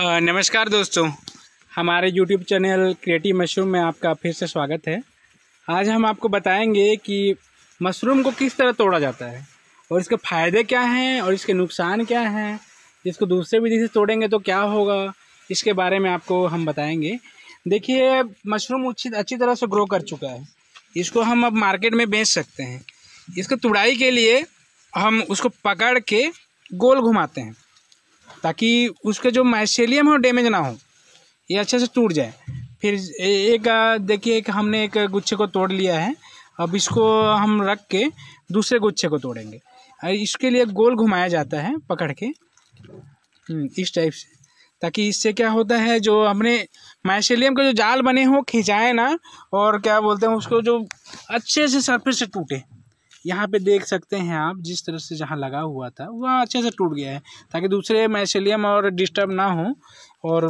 नमस्कार दोस्तों हमारे YouTube चैनल क्रिएटिव मशरूम में आपका फिर से स्वागत है आज हम आपको बताएंगे कि मशरूम को किस तरह तोड़ा जाता है और इसके फ़ायदे क्या हैं और इसके नुकसान क्या हैं जिसको दूसरे विधि से तोड़ेंगे तो क्या होगा इसके बारे में आपको हम बताएंगे देखिए मशरूम उचित अच्छी तरह से ग्रो कर चुका है इसको हम अब मार्केट में बेच सकते हैं इसको तुड़ाई के लिए हम उसको पकड़ के गोल घुमाते हैं ताकि उसके जो माइसेलियम है डैमेज ना हो ये अच्छे से टूट जाए फिर एक देखिए एक हमने एक गुच्छे को तोड़ लिया है अब इसको हम रख के दूसरे गुच्छे को तोड़ेंगे इसके लिए गोल घुमाया जाता है पकड़ के हम्म, इस टाइप से ताकि इससे क्या होता है जो हमने माइसेलियम के जो जाल बने हो खिंचाए ना और क्या बोलते हैं उसको जो अच्छे से सरफेस से टूटे यहाँ पे देख सकते हैं आप जिस तरह से जहाँ लगा हुआ था वह अच्छे से टूट गया है ताकि दूसरे मैसेलियम और डिस्टर्ब ना हो और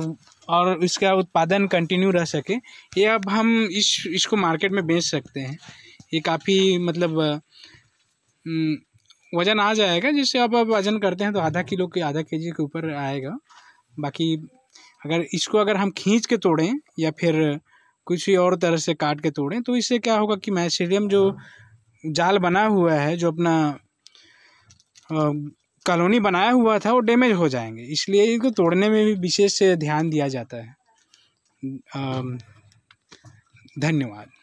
और इसका उत्पादन कंटिन्यू रह सके ये अब हम इस इसको मार्केट में बेच सकते हैं ये काफ़ी मतलब हम्म, वज़न आ जाएगा जिससे आप अब वज़न करते हैं तो आधा किलो के आधा के जी के ऊपर आएगा बाकी अगर इसको अगर हम खींच के तोड़ें या फिर कुछ और तरह से काट के तोड़ें तो इससे क्या होगा कि मैसेलियम जो हाँ। जाल बना हुआ है जो अपना कॉलोनी बनाया हुआ था वो डैमेज हो जाएंगे इसलिए इनको तोड़ने में भी विशेष ध्यान दिया जाता है धन्यवाद